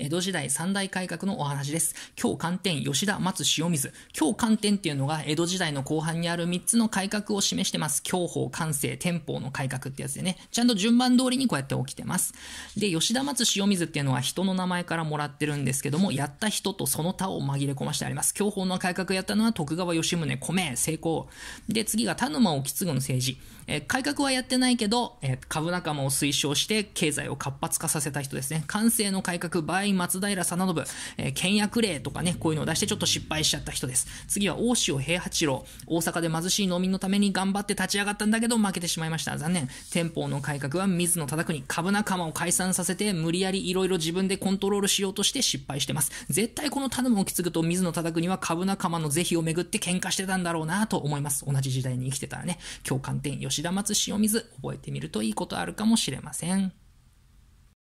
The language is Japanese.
江戸時代三大改革のお話です。今日寒天、吉田、松、塩水。今日寒天っていうのが江戸時代の後半にある3つの改革を示してます。享保、官制、天保の改革ってやつでね、ちゃんと順番通りにこうやって起きてます。で、吉田、松、塩水っていうのは人の名前からもらってるんですけども、やった人とその他を紛れ込ましてあります。享保の改革やったのは徳川吉宗、米、成功。で、次が田沼意次の政治。え改革はやってないけど、え株仲間を推奨して経済を活発化させた人ですね。官制の改革、イ松平定信、えー、倹約令とかね、こういうのを出してちょっと失敗しちゃった人です。次は大塩平八郎。大阪で貧しい農民のために頑張って立ち上がったんだけど負けてしまいました。残念。憲法の改革は水野忠邦、株仲間を解散させて、無理やりいろいろ自分でコントロールしようとして失敗してます。絶対この頼むを引き継ぐと水野忠邦は株仲間の是非をめぐって喧嘩してたんだろうなと思います。同じ時代に生きてたらね、共感点、吉田松塩水、覚えてみるといいことあるかもしれません。